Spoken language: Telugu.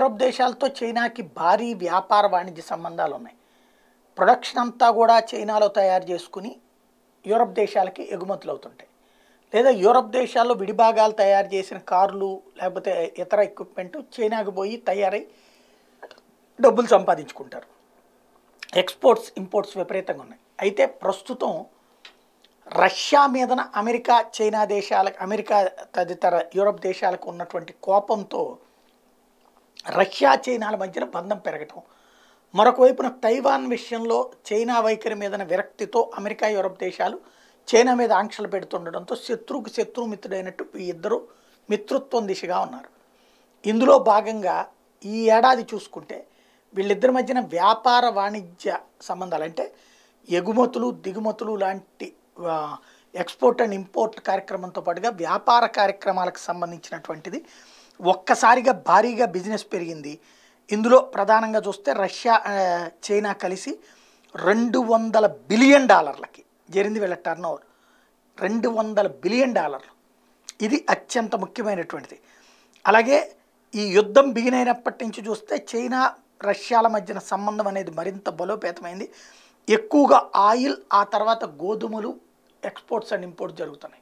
అరబ్ దేశాలతో చైనాకి భారీ వ్యాపార వాణిజ్య సంబంధాలు ఉన్నాయి ప్రొడక్షన్ అంతా కూడా చైనాలో తయారు చేసుకుని యూరప్ దేశాలకి ఎగుమతులు అవుతుంటాయి లేదా యూరప్ దేశాల్లో విడిభాగాలు తయారు చేసిన కార్లు లేకపోతే ఇతర ఎక్విప్మెంట్ చైనాకి పోయి తయారై డబ్బులు సంపాదించుకుంటారు ఎక్స్పోర్ట్స్ ఇంపోర్ట్స్ విపరీతంగా ఉన్నాయి అయితే ప్రస్తుతం రష్యా మీదన అమెరికా చైనా దేశాలకు అమెరికా తదితర యూరప్ దేశాలకు ఉన్నటువంటి కోపంతో రష్యా చైనాల మధ్యన బంధం పెరగటం మరొక వైపున తైవాన్ విషయంలో చైనా వైఖరి మీదన విరక్తితో అమెరికా యూరప్ దేశాలు చైనా మీద ఆంక్షలు పెడుతుండడంతో శత్రువుకు శత్రుమిత్రుడైనట్టు ఈ ఇద్దరు మిత్రుత్వం దిశగా ఉన్నారు ఇందులో భాగంగా ఈ ఏడాది చూసుకుంటే వీళ్ళిద్దరి మధ్యన వ్యాపార వాణిజ్య సంబంధాలు అంటే ఎగుమతులు దిగుమతులు లాంటి ఎక్స్పోర్ట్ అండ్ ఇంపోర్ట్ కార్యక్రమంతో పాటుగా వ్యాపార కార్యక్రమాలకు సంబంధించినటువంటిది ఒక్కసారిగా భారీగా బిజినెస్ పెరిగింది ఇందులో ప్రధానంగా చూస్తే రష్యా చైనా కలిసి రెండు వందల బిలియన్ డాలర్లకి జరిగింది వీళ్ళ టర్న్ ఓవర్ రెండు వందల బిలియన్ డాలర్లు ఇది అత్యంత ముఖ్యమైనటువంటిది అలాగే ఈ యుద్ధం బిగిన్ అయినప్పటి నుంచి చూస్తే చైనా రష్యాల మధ్యన సంబంధం అనేది మరింత బలోపేతమైంది ఎక్కువగా ఆయిల్ ఆ తర్వాత గోధుమలు ఎక్స్పోర్ట్స్ అండ్ ఇంపోర్ట్స్ జరుగుతున్నాయి